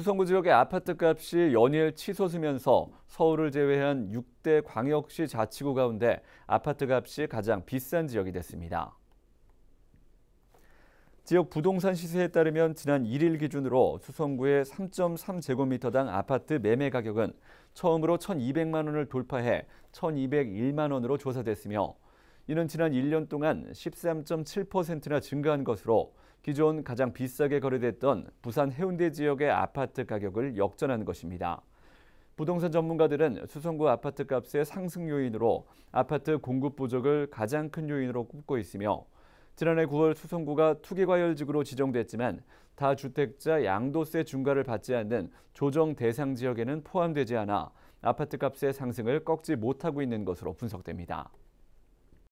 수성구 지역의 아파트 값이 연일 치솟으면서 서울을 제외한 6대 광역시 자치구 가운데 아파트 값이 가장 비싼 지역이 됐습니다. 지역 부동산 시세에 따르면 지난 1일 기준으로 수성구의 3.3제곱미터당 아파트 매매 가격은 처음으로 1,200만 원을 돌파해 1,201만 원으로 조사됐으며 이는 지난 1년 동안 13.7%나 증가한 것으로 기존 가장 비싸게 거래됐던 부산 해운대 지역의 아파트 가격을 역전한 것입니다. 부동산 전문가들은 수성구 아파트 값의 상승 요인으로 아파트 공급 부족을 가장 큰 요인으로 꼽고 있으며 지난해 9월 수성구가 투기과열지구로 지정됐지만 다주택자 양도세 중과를 받지 않는 조정 대상 지역에는 포함되지 않아 아파트 값의 상승을 꺾지 못하고 있는 것으로 분석됩니다.